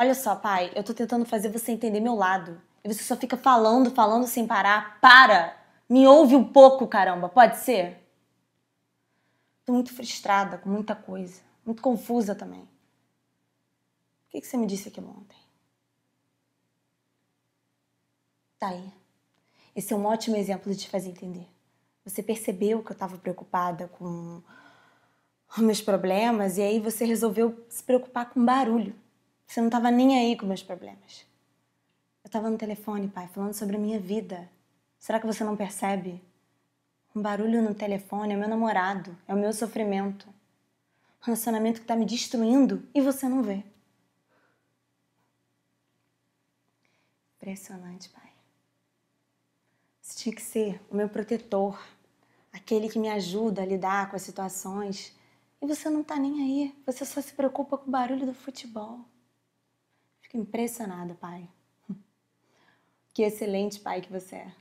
Olha só, pai, eu tô tentando fazer você entender meu lado. E você só fica falando, falando sem parar. Para! Me ouve um pouco, caramba, pode ser? Tô muito frustrada com muita coisa. Muito confusa também. O que, que você me disse aqui ontem? Tá aí. Esse é um ótimo exemplo de te fazer entender. Você percebeu que eu estava preocupada com meus problemas e aí você resolveu se preocupar com barulho. Você não estava nem aí com meus problemas. Eu estava no telefone, pai, falando sobre a minha vida. Será que você não percebe? Um barulho no telefone é meu namorado, é o meu sofrimento. Um relacionamento que está me destruindo e você não vê. Impressionante, pai. Você tinha que ser o meu protetor, aquele que me ajuda a lidar com as situações. E você não tá nem aí, você só se preocupa com o barulho do futebol. Fico impressionada, Pai. Que excelente Pai que você é.